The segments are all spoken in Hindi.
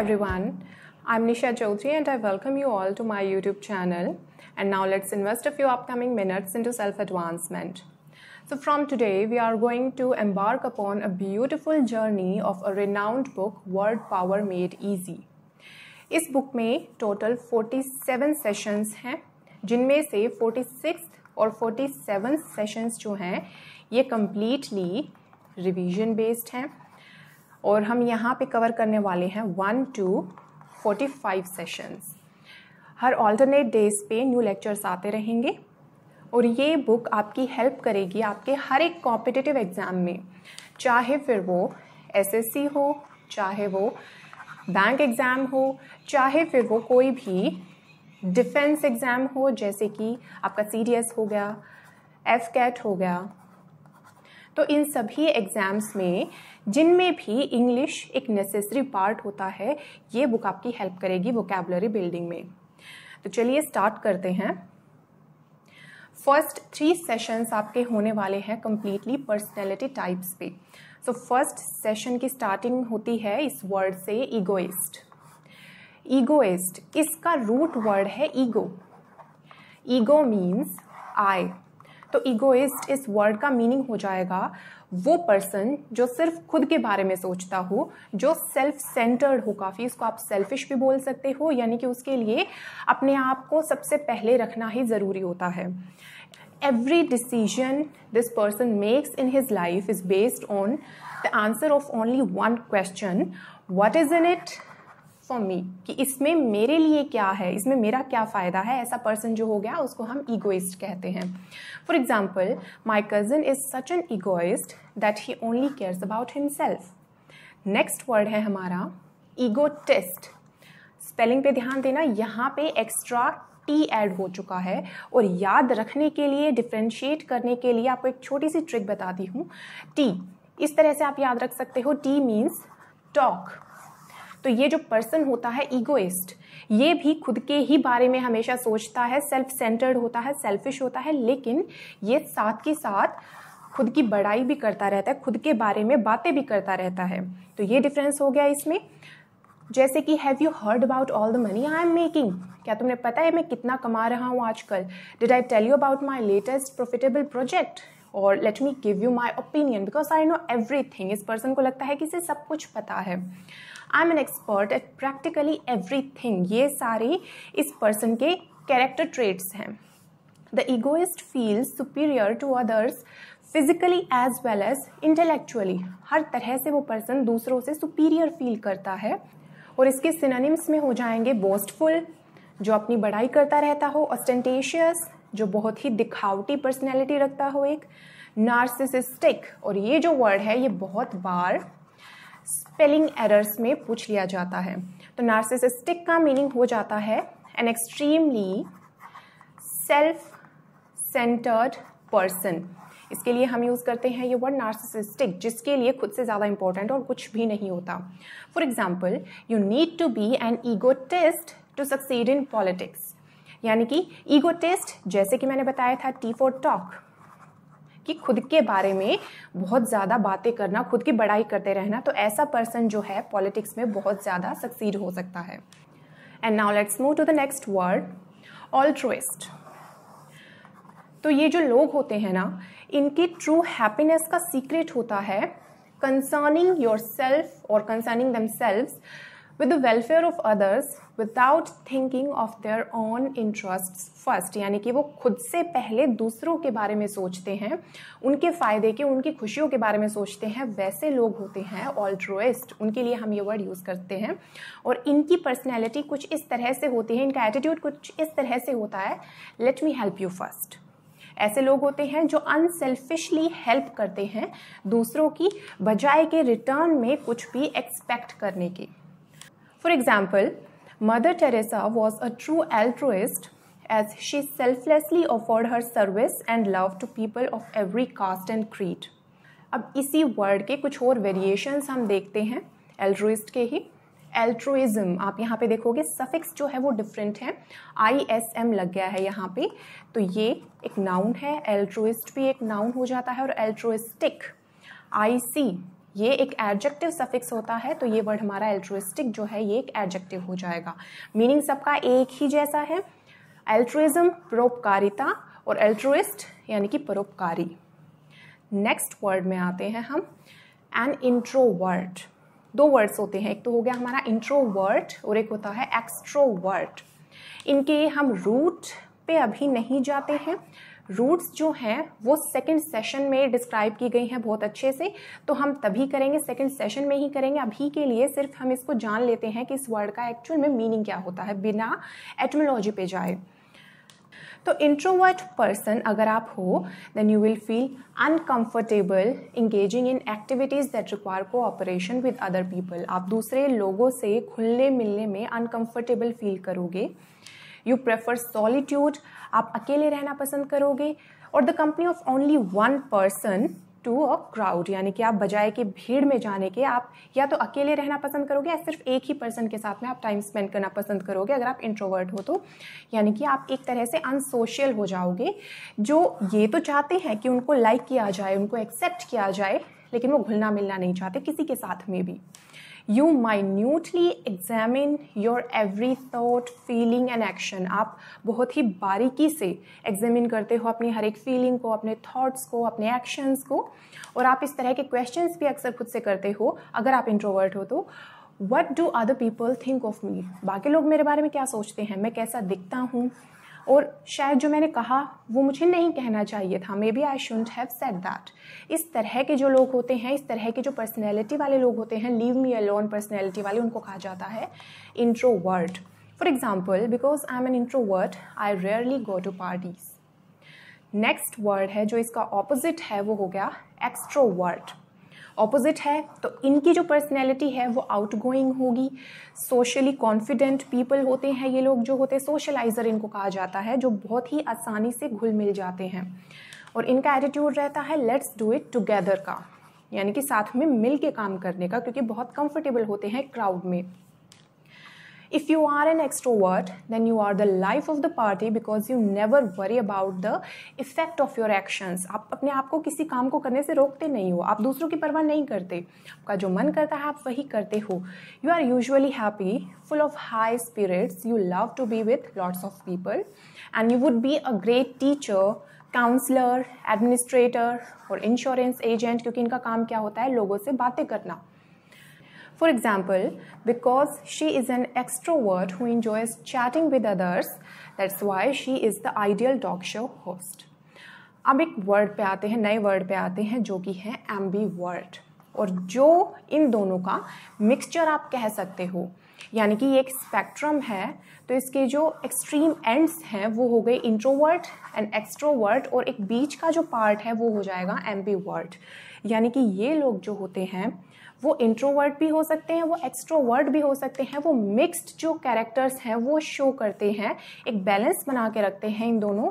everyone. I'm Nisha Chaudhary and I welcome you all to my YouTube channel. And now let's invest a few upcoming minutes into self-advancement. So from today, we are going to embark upon a beautiful journey of a renowned book, Word Power Made Easy. इस book may total 47 sessions, हैं जिनमें से 46 और 47 sessions जो हैं ये कम्प्लीटली रिवीजन बेस्ड हैं और हम यहाँ पे कवर करने वाले हैं one two forty five sessions हर ऑल्टरनेट डेज पे न्यू लेक्चर्स आते रहेंगे और ये बुक आपकी हेल्प करेगी आपके हर एक कॉम्पिटिटिव एग्ज़ाम में चाहे फिर वो एसएससी हो चाहे वो बैंक एग्ज़ाम हो चाहे फिर वो कोई भी डिफेंस एग्ज़ाम हो जैसे कि आपका सी हो गया एफ कैट हो गया तो इन सभी एग्ज़ाम्स में जिनमें भी इंग्लिश एक नेसेसरी पार्ट होता है ये बुक आपकी हेल्प करेगी वोकेबलरी बिल्डिंग में तो चलिए स्टार्ट करते हैं फर्स्ट थ्री सेशंस आपके होने वाले हैं कम्प्लीटली पर्सनैलिटी टाइप्स पे सो फर्स्ट सेशन की स्टार्टिंग होती है इस वर्ड से ईगोइस्ट ईगोइस्ट इसका रूट वर्ड है ईगो ईगो मीन्स आई तो ईगोइस्ट इस वर्ड का मीनिंग हो जाएगा वो पर्सन जो सिर्फ खुद के बारे में सोचता हो जो सेल्फ सेंटर्ड हो काफ़ी इसको आप सेल्फिश भी बोल सकते हो यानी कि उसके लिए अपने आप को सबसे पहले रखना ही ज़रूरी होता है every decision this person makes in his life is based on the answer of only one question what is in it for me कि इसमें मेरे लिए क्या है इसमें मेरा क्या फ़ायदा है ऐसा पर्सन जो हो गया उसको हम ईगोइस्ट कहते हैं for example my cousin is such an egoist that he only cares about himself next word है हमारा ईगोटेस्ट स्पेलिंग पे ध्यान देना यहाँ पे एक्स्ट्रा टी ऐड हो चुका है और याद रखने के लिए डिफ्रेंशिएट करने के लिए आपको एक छोटी सी ट्रिक बताती हूँ टी इस तरह से आप याद रख सकते हो टी मीन्स टॉक तो ये जो पर्सन होता है ईगोइस्ट ये भी खुद के ही बारे में हमेशा सोचता है सेल्फ सेंटर्ड होता है सेल्फिश होता है लेकिन ये साथ के साथ खुद की बड़ाई भी करता रहता है खुद के बारे में बातें भी करता रहता है तो ये डिफरेंस हो गया इसमें जैसे कि have you heard about all the money I am making क्या तुमने पता है मैं कितना कमा रहा हूँ आजकल did I tell you about my latest profitable project और let me give you my opinion because I know everything इस पर्सन को लगता है कि इसे सब कुछ पता है I am an expert at practically everything ये सारी इस पर्सन के कैरेक्टर ट्रेट्स हैं the egoist feel superior to others physically as well as intellectually हर तरह से वो पर्सन दूसरों से सुपीरियर फील करता है और इसके सिनोनिम्स में हो जाएंगे बोस्टफुल जो अपनी बड़ाई करता रहता हो ऑस्टेंटेशियस जो बहुत ही दिखावटी पर्सनैलिटी रखता हो एक नार्सिसिस्टिक और ये जो वर्ड है ये बहुत बार स्पेलिंग एरर्स में पूछ लिया जाता है तो नार्सिसिस्टिक का मीनिंग हो जाता है an extremely self centred person इसके लिए हम यूज़ करते हैं ये वर्ड नार्सिसिस्टिक जिसके लिए खुद से ज़्यादा इंपॉर्टेंट और कुछ भी नहीं होता for example you need to be an egotist to succeed in politics यानी कि ईगोटिस्ट जैसे कि मैंने बताया था टी फॉर टॉक कि खुद के बारे में बहुत ज़्यादा बातें करना खुद की बड़ाई करते रहना तो ऐसा पर्सन जो है पॉलिटिक्स में बहुत ज़्यादा सक्सीड हो सकता है and now let's move to the next word altruist तो ये जो लोग होते हैं ना इनकी ट्रू हैप्पीनेस का सीक्रेट होता है कंसर्निंग योर सेल्फ और concerning themselves with the welfare of others without thinking of their own interest first यानी कि वो खुद से पहले दूसरों के बारे में सोचते हैं उनके फ़ायदे के उनकी खुशियों के बारे में सोचते हैं वैसे लोग होते हैं ऑल्ट्रोइस्ट उनके लिए हम ये वर्ड यूज़ करते हैं और इनकी पर्सनैलिटी कुछ इस तरह से होती है इनका एटीट्यूड कुछ इस तरह से होता है let me help you first ऐसे लोग होते हैं जो अनसेल्फिशली हेल्प करते हैं दूसरों की बजाय के रिटर्न में कुछ भी एक्सपेक्ट करने की for example Mother Teresa was a true altruist as she selflessly offered her service and love to people of every caste and creed. अब इसी वर्ड के कुछ और वेरिएशंस हम देखते हैं एल्ट्रोइस्ट के ही एल्ट्रोइज्म आप यहाँ पे देखोगे सफिक्स जो है वो डिफरेंट है आई एस एम लग गया है यहाँ पे तो ये एक नाउन है एल्ट्रोइस्ट भी एक नाउन हो जाता है और एल्ट्रोइस्टिक आई सी ये एक एडजेक्टिव सफिक्स होता है तो ये वर्ड हमारा एल्ट्रोइस्टिक जो है ये एक एडजेक्टिव हो जाएगा मीनिंग सबका एक ही जैसा है एल्ट्रोइज्म परोपकारिता और एल्ट्रोइस्ट यानी कि परोपकारी नेक्स्ट वर्ड में आते हैं हम एन इंट्रोवर्ट दो वर्ड्स होते हैं एक तो हो गया हमारा इंट्रोवर्ट और एक होता है एक्स्ट्रो इनके हम रूट पे अभी नहीं जाते हैं रूट्स जो हैं वो सेकंड सेशन में डिस्क्राइब की गई हैं बहुत अच्छे से तो हम तभी करेंगे सेकंड सेशन में ही करेंगे अभी के लिए सिर्फ हम इसको जान लेते हैं कि इस वर्ड का एक्चुअल में मीनिंग क्या होता है बिना एटमोलॉजी पे जाए तो इंट्रोवर्ट पर्सन अगर आप हो then you will feel uncomfortable engaging in activities that require cooperation with other people आप दूसरे लोगों से खुलने मिलने में अनकंफर्टेबल फील करोगे यू प्रेफर सॉलिट्यूड आप अकेले रहना पसंद करोगे और the company of only one person to a crowd यानी कि आप बजाय के भीड़ में जाने के आप या तो अकेले रहना पसंद करोगे या सिर्फ एक ही पर्सन के साथ में आप टाइम स्पेंड करना पसंद करोगे अगर आप इंट्रोवर्ट हो तो यानी कि आप एक तरह से अनसोशल हो जाओगे जो ये तो चाहते हैं कि उनको लाइक किया जाए उनको एक्सेप्ट किया जाए लेकिन वो घुलना मिलना नहीं चाहते किसी के साथ में भी you minutely examine your every thought feeling and action आप बहुत ही बारीकी से एग्जामिन करते हो अपनी हर एक फीलिंग को अपने थाट्स को अपने एक्शंस को और आप इस तरह के क्वेश्चन भी अक्सर खुद से करते हो अगर आप इंट्रोवर्ट हो तो what do other people think of me बाकी लोग मेरे बारे में क्या सोचते हैं मैं कैसा दिखता हूँ और शायद जो मैंने कहा वो मुझे नहीं कहना चाहिए था maybe I should have said that इस तरह के जो लोग होते हैं इस तरह के जो पर्सनैलिटी वाले लोग होते हैं लीव मी अलोन पर्सनैलिटी वाले उनको कहा जाता है introvert for example because I am an introvert I rarely go to parties next word है जो इसका ऑपोजिट है वो हो गया एक्स्ट्रोवर्ट ऑपोजिट है तो इनकी जो पर्सनैलिटी है वो आउट गोइंग होगी सोशली कॉन्फिडेंट पीपल होते हैं ये लोग जो होते हैं सोशलाइज़र इनको कहा जाता है जो बहुत ही आसानी से घुल मिल जाते हैं और इनका एटीट्यूड रहता है लेट्स डू इट टुगेदर का यानी कि साथ में मिल के काम करने का क्योंकि बहुत कंफर्टेबल होते हैं क्राउड में If you are an extrovert, then you are the life of the party because you never worry about the effect of your actions. आप अपने आप को किसी काम को करने से रोकते नहीं हो आप दूसरों की परवाह नहीं करते आपका जो मन करता है आप वही करते हो you are usually happy full of high spirits you love to be with lots of people and you would be a great teacher counsellor administrator और इंश्योरेंस एजेंट क्योंकि इनका काम क्या होता है लोगों से बातें करना For example, because she is an extrovert who enjoys chatting with others, that's why she is the ideal talk show host. अब एक वर्ड पे आते हैं नए वर्ड पे आते हैं जो कि है एम बी वर्ड और जो इन दोनों का मिक्सचर आप कह सकते हो यानी कि ये एक स्पेक्ट्रम है तो इसके जो एक्सट्रीम एंड्स हैं वो हो गए इंट्रोवर्ट एंड एक्सट्रोवर्ट और एक बीच का जो पार्ट है वो हो जाएगा एम्बी वर्ड यानी कि ये लोग जो होते हैं वो इंट्रोवर्ट भी हो सकते हैं वो एक्स्ट्रोवर्ट भी हो सकते हैं वो मिक्स्ड जो कैरेक्टर्स हैं वो शो करते हैं एक बैलेंस बना के रखते हैं इन दोनों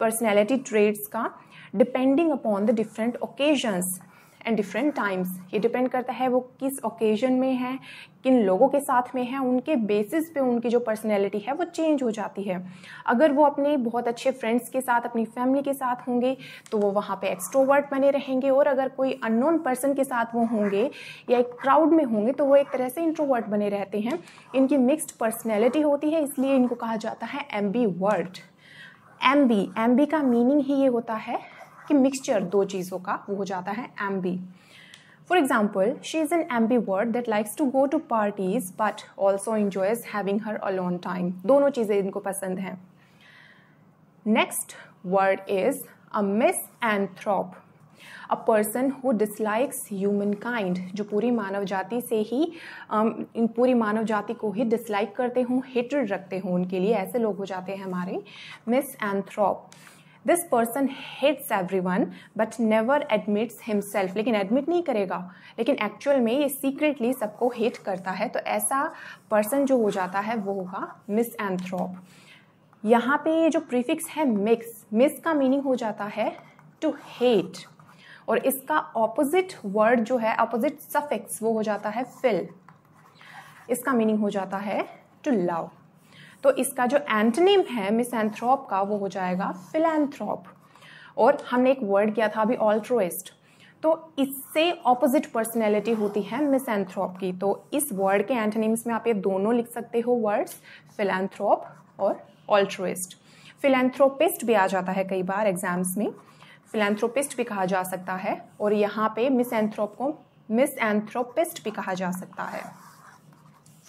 पर्सनैलिटी ट्रेड्स का depending upon the different occasions and different times ये डिपेंड करता है वो किस ओकेजन में है किन लोगों के साथ में है उनके बेसिस पे उनकी जो पर्सनैलिटी है वो चेंज हो जाती है अगर वो अपने बहुत अच्छे फ्रेंड्स के साथ अपनी फैमिली के साथ होंगे तो वो वहाँ पे एक्सट्रोवर्ट बने रहेंगे और अगर कोई अननोन पर्सन के साथ वो होंगे या एक क्राउड में होंगे तो वो एक तरह से इंट्रोवर्ट बने रहते हैं इनकी मिक्सड पर्सनैलिटी होती है इसलिए इनको कहा जाता है ambivert ambi ambi का मीनिंग ही ये होता है कि मिक्सचर दो चीज़ों का वो हो जाता है ambi for example she is an ambivert that likes to go to parties but also enjoys having her alone time दोनों चीज़ें इनको पसंद हैं next word is a misanthrope a person who dislikes humankind जो पूरी मानव जाति से ही um, पूरी मानव जाति को ही डिसलाइक करते हों हेटर रखते हों उनके लिए ऐसे लोग हो जाते हैं हमारे misanthrope this person hates everyone but never admits himself लेकिन एडमिट नहीं करेगा लेकिन एक्चुअल में ये सीक्रेटली सबको हेट करता है तो ऐसा पर्सन जो हो जाता है वो होगा मिस एंथ्रॉप यहाँ पे ये जो प्रीफिक्स है मिक्स मिस का मीनिंग हो जाता है टू हेट और इसका ऑपोजिट वर्ड जो है ऑपोजिट सफिक्स वो हो जाता है फिल इसका मीनिंग हो जाता है टू लव तो इसका जो एंटनिम है मिस का वो हो जाएगा फिलेंथ्रॉप और हमने एक वर्ड किया था अभी ऑल्ट्रोइस्ट तो इससे ऑपोजिट पर्सनैलिटी होती है मिस की तो इस वर्ड के एंटनिम्स में आप ये दोनों लिख सकते हो वर्ड्स फिलेंथ्रॉप और ऑल्ट्रोइस्ट फिलेंथ्रोपिस्ट भी आ जाता है कई बार एग्जाम्स में फिलेंथ्रोपिस्ट भी कहा जा सकता है और यहाँ पे मिस एंथ्रोप को मिस एंथ्रोपिस्ट भी कहा जा सकता है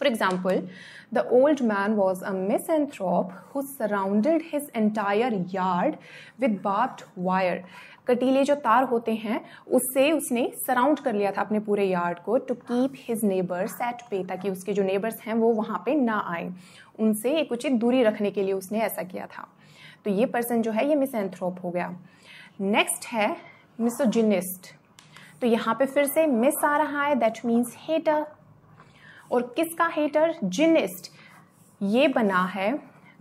For example, the old man was a misanthrope who surrounded his entire yard with barbed wire. कटीले जो तार होते हैं उससे उसने सराउंड कर लिया था अपने पूरे यार्ड को to keep his neighbours at bay ताकि उसके जो नेबर्स हैं वो वहाँ पे ना आए उनसे एक उचित दूरी रखने के लिए उसने ऐसा किया था तो ये पर्सन जो है ये मिस एंथ्रोप हो गया नेक्स्ट है मिसोजिनिस्ट तो यहाँ पे फिर से मिस आ रहा है दैट मीन्स हेटर और किसका हेटर जिनिस्ट ये बना है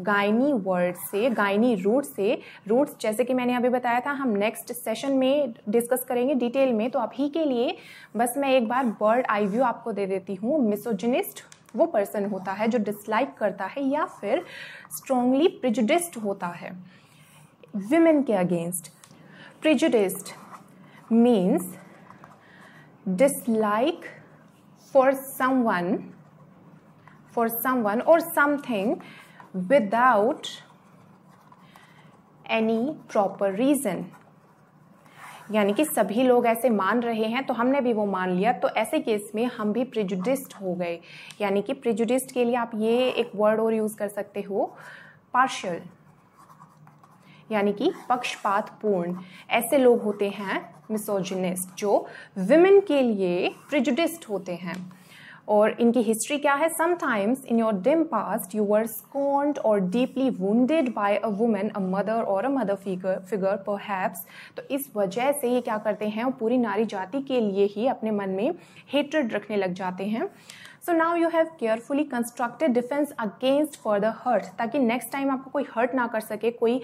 गायनी वर्ड से गायनी रूट से रूट्स जैसे कि मैंने अभी बताया था हम नेक्स्ट सेशन में डिस्कस करेंगे डिटेल में तो अभी के लिए बस मैं एक बार बर्ड आई व्यू आपको दे देती हूँ मिसोजिनिस्ट वो पर्सन होता है जो डिसलाइक करता है या फिर स्ट्रॉन्गली प्रिजुडिस्ट होता है विमेन के against prejudiced means dislike for someone for someone or something without any proper reason यानी कि सभी लोग ऐसे मान रहे हैं तो हमने भी वो मान लिया तो ऐसे केस में हम भी प्रिजुडिस्ट हो गए यानी कि प्रिजुडिस्ट के लिए आप ये एक वर्ड और यूज़ कर सकते हो पार्शियल यानी कि पक्षपातपूर्ण ऐसे लोग होते हैं मिसोजिनिस्ट जो विमेन के लिए प्रिजुडिस्ट होते हैं और इनकी हिस्ट्री क्या है sometimes in your dim past you were scorned or deeply wed by a women a mother or a mother figure figure perhaps तो इस वजह से ये क्या करते हैं पूरी नारी जाति के लिए ही अपने मन में हेट्रेड रखने लग जाते हैं so now you have carefully constructed defence against for the hurt ताकि नेक्स्ट टाइम आपको कोई हर्ट ना कर सके कोई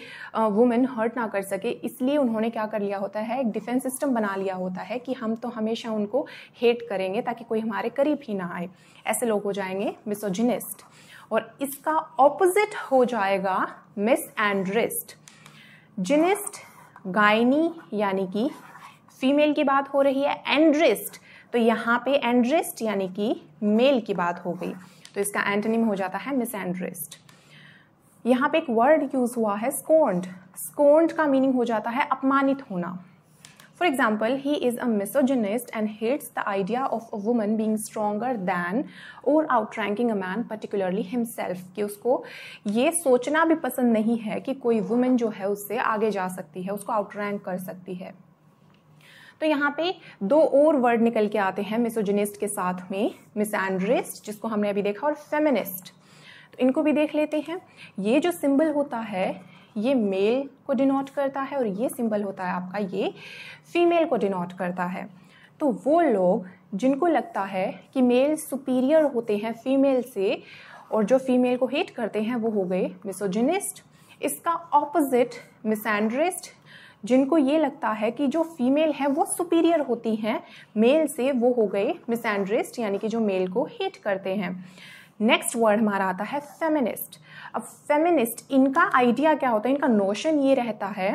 वुमेन हर्ट ना कर सके इसलिए उन्होंने क्या कर लिया होता है एक डिफेंस सिस्टम बना लिया होता है कि हम तो हमेशा उनको हेट करेंगे ताकि कोई हमारे करीब ही ना आए ऐसे लोग हो जाएंगे मिसोजिनिस्ट और इसका ऑपोजिट हो जाएगा मिस एंड्रिस्ट जिनिस्ट गायनी यानी कि फीमेल की बात हो रही है एंड्रिस्ट तो यहाँ पे एंड्रेस्ट यानी कि मेल की बात हो गई तो इसका एंटनिम हो जाता है मिस एंड्रेस्ट यहाँ पे एक वर्ड यूज़ हुआ है स्कोन्ड स्कोन्ड का मीनिंग हो जाता है अपमानित होना for example he is a misogynist and hates the idea of a woman being stronger than or outranking a man particularly himself कि उसको ये सोचना भी पसंद नहीं है कि कोई वुमेन जो है उससे आगे जा सकती है उसको आउट रैंक कर सकती है तो यहाँ पे दो और वर्ड निकल के आते हैं मिसोजिनिस्ट के साथ में एंड्रिस्ट जिसको हमने अभी देखा और फेमिनिस्ट तो इनको भी देख लेते हैं ये जो सिंबल होता है ये मेल को डिनोट करता है और ये सिंबल होता है आपका ये फीमेल को डिनोट करता है तो वो लोग जिनको लगता है कि मेल सुपीरियर होते हैं फीमेल से और जो फीमेल को हेट करते हैं वो हो गए मिसोजिनिस्ट इसका ऑपोजिट मिसैंड्रिस्ट जिनको ये लगता है कि जो फीमेल है वो सुपीरियर होती हैं मेल से वो हो गए एंड्रिस्ट यानी कि जो मेल को हेट करते हैं नेक्स्ट वर्ड हमारा आता है फेमिनिस्ट अब फेमिनिस्ट इनका आइडिया क्या होता है इनका नोशन ये रहता है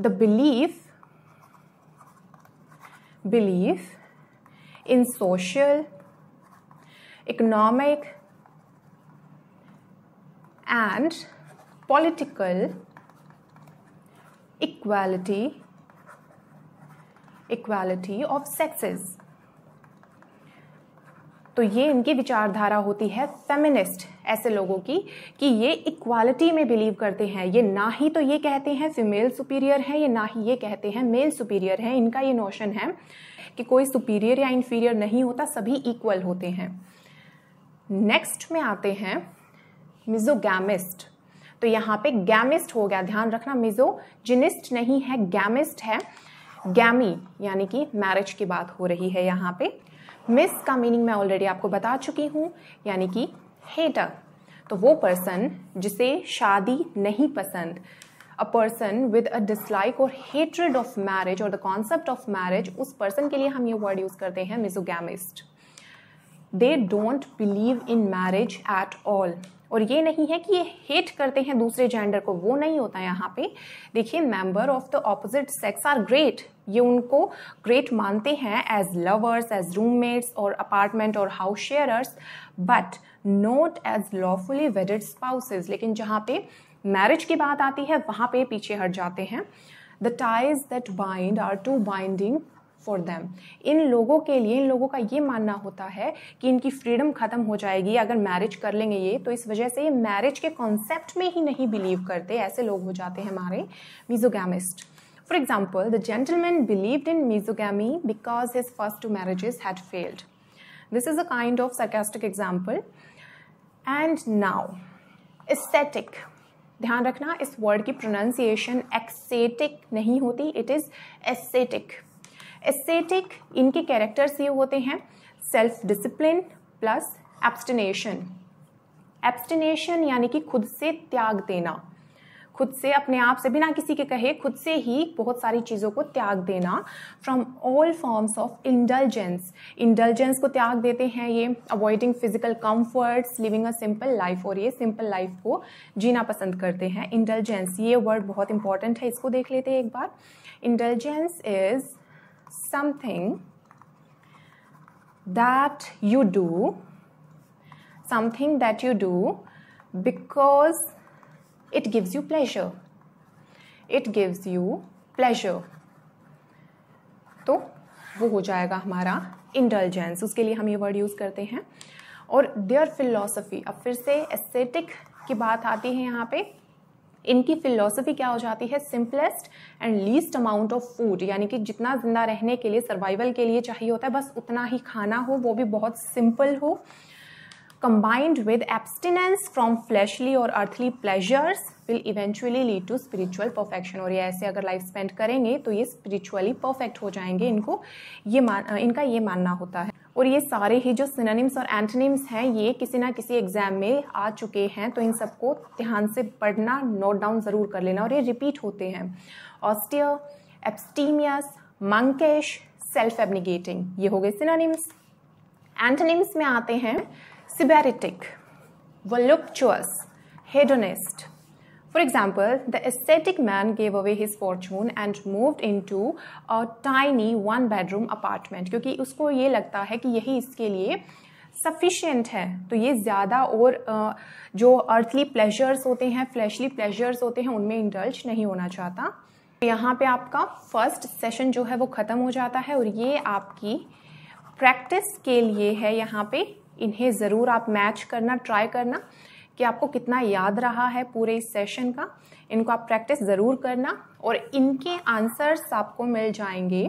the belief belief in social economic and political equality equality of sexes तो ये इनकी विचारधारा होती है फेमिनिस्ट ऐसे लोगों की कि ये इक्वालिटी में बिलीव करते हैं ये ना ही तो ये कहते हैं फीमेल सुपीरियर है ये ना ही ये कहते हैं मेल सुपीरियर है इनका ये नोशन है कि कोई सुपीरियर या इन्फीरियर नहीं होता सभी इक्वल होते हैं नेक्स्ट में आते हैं मिजोगैमिस्ट तो यहाँ पे गैमिस्ट हो गया ध्यान रखना मिजो जिनिस्ट नहीं है गैमिस्ट है गैमी यानी कि मैरिज की बात हो रही है यहाँ पे मिस का मीनिंग मैं ऑलरेडी आपको बता चुकी हूँ यानी कि हेटर तो वो पर्सन जिसे शादी नहीं पसंद a person with a dislike or hatred of marriage or the concept of marriage उस पर्सन के लिए हम ये वर्ड यूज़ करते हैं misogamist they don't believe in marriage at all और ये नहीं है कि ये हेट करते हैं दूसरे जेंडर को वो नहीं होता यहाँ पे देखिए member of the opposite sex are great ये उनको ग्रेट मानते हैं as lovers as roommates or apartment or house sharers but not as lawfully wedded spouses लेकिन जहाँ पे मैरिज की बात आती है वहाँ पे पीछे हट जाते हैं the ties that bind are too binding for them इन लोगों के लिए इन लोगों का ये मानना होता है कि इनकी फ्रीडम ख़त्म हो जाएगी अगर मैरिज कर लेंगे ये तो इस वजह से ये मैरिज के कॉन्सेप्ट में ही नहीं बिलीव करते ऐसे लोग हो जाते हैं हमारे misogamist for example the gentleman believed in misogamy because his first two marriages had failed this is a kind of sarcastic example and now ascetic ध्यान रखना इस वर्ड की प्रोनाउंसिएशन एक्सेटिक नहीं होती इट इज़ एस्थेटिक एस्थेटिक इनके कैरेक्टर्स ये होते हैं self discipline plus abstinence abstinence यानी कि खुद से त्याग देना खुद से अपने आप से बिना किसी के कहे खुद से ही बहुत सारी चीज़ों को त्याग देना from all forms of indulgence indulgence को त्याग देते हैं ये avoiding physical comforts living a simple life और ये सिंपल लाइफ को जीना पसंद करते हैं इंटेलिजेंस ये वर्ड बहुत इंपॉर्टेंट है इसको देख लेते हैं एक बार indulgence is something that you do something that you do because it gives you pleasure it gives you pleasure तो वो हो जाएगा हमारा इंटेलिजेंस उसके लिए हम ये वर्ड यूज़ करते हैं और देयर फिलोसफी अब फिर से एस्थेटिक की बात आती है यहाँ पे इनकी फिलोसफी क्या हो जाती है simplest and least amount of food यानी कि जितना जिंदा रहने के लिए सर्वाइवल के लिए चाहिए होता है बस उतना ही खाना हो वो भी बहुत सिंपल हो combined with abstinence from fleshly और earthly pleasures will eventually lead to spiritual perfection और ये ऐसे अगर लाइफ स्पेंड करेंगे तो ये स्पिरिचुअली परफेक्ट हो जाएंगे इनको ये मान इनका ये मानना होता है और ये सारे ही जो सिनानिम्स और एंटनिम्स हैं ये किसी ना किसी एग्जाम में आ चुके हैं तो इन सबको ध्यान से पढ़ना नोट डाउन ज़रूर कर लेना और ये रिपीट होते हैं ऑस्टियर एप्स्टीमियस मंकेश सेल्फ एबनिगेटिंग ये हो गए सिनानिम्स एंटनिम्स में आते हैं sybaritic voluptuous hedonist For example, the ascetic man gave away his fortune and moved into a tiny one bedroom apartment क्योंकि उसको ये लगता है कि यही इसके लिए सफिशेंट है तो ये ज़्यादा और जो अर्थली प्लेजर्स होते हैं फ्लैशली प्लेजर्स होते हैं उनमें इंडल्ज नहीं होना चाहता यहाँ पे आपका फर्स्ट सेशन जो है वो ख़त्म हो जाता है और ये आपकी प्रैक्टिस के लिए है यहाँ पे इन्हें ज़रूर आप मैच करना ट्राई करना कि आपको कितना याद रहा है पूरे इस सेशन का इनको आप प्रैक्टिस ज़रूर करना और इनके आंसर्स आपको मिल जाएंगे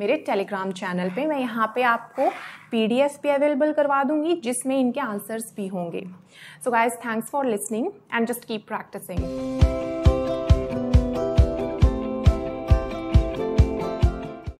मेरे टेलीग्राम चैनल पे मैं यहाँ पे आपको पीडीएफ भी अवेलेबल करवा दूंगी जिसमें इनके आंसर्स भी होंगे so guys thanks for listening and just keep practising